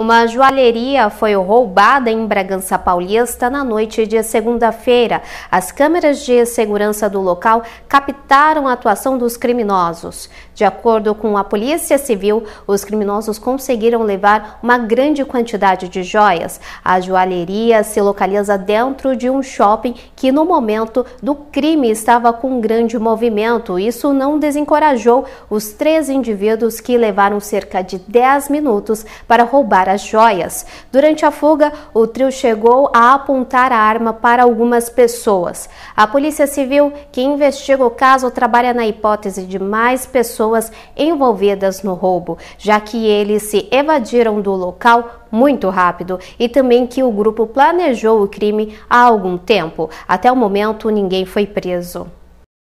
Uma joalheria foi roubada em Bragança Paulista na noite de segunda-feira. As câmeras de segurança do local captaram a atuação dos criminosos. De acordo com a Polícia Civil, os criminosos conseguiram levar uma grande quantidade de joias. A joalheria se localiza dentro de um shopping que, no momento do crime, estava com grande movimento. Isso não desencorajou os três indivíduos que levaram cerca de 10 minutos para roubar roubar as joias. Durante a fuga, o trio chegou a apontar a arma para algumas pessoas. A Polícia Civil, que investiga o caso, trabalha na hipótese de mais pessoas envolvidas no roubo, já que eles se evadiram do local muito rápido e também que o grupo planejou o crime há algum tempo. Até o momento, ninguém foi preso.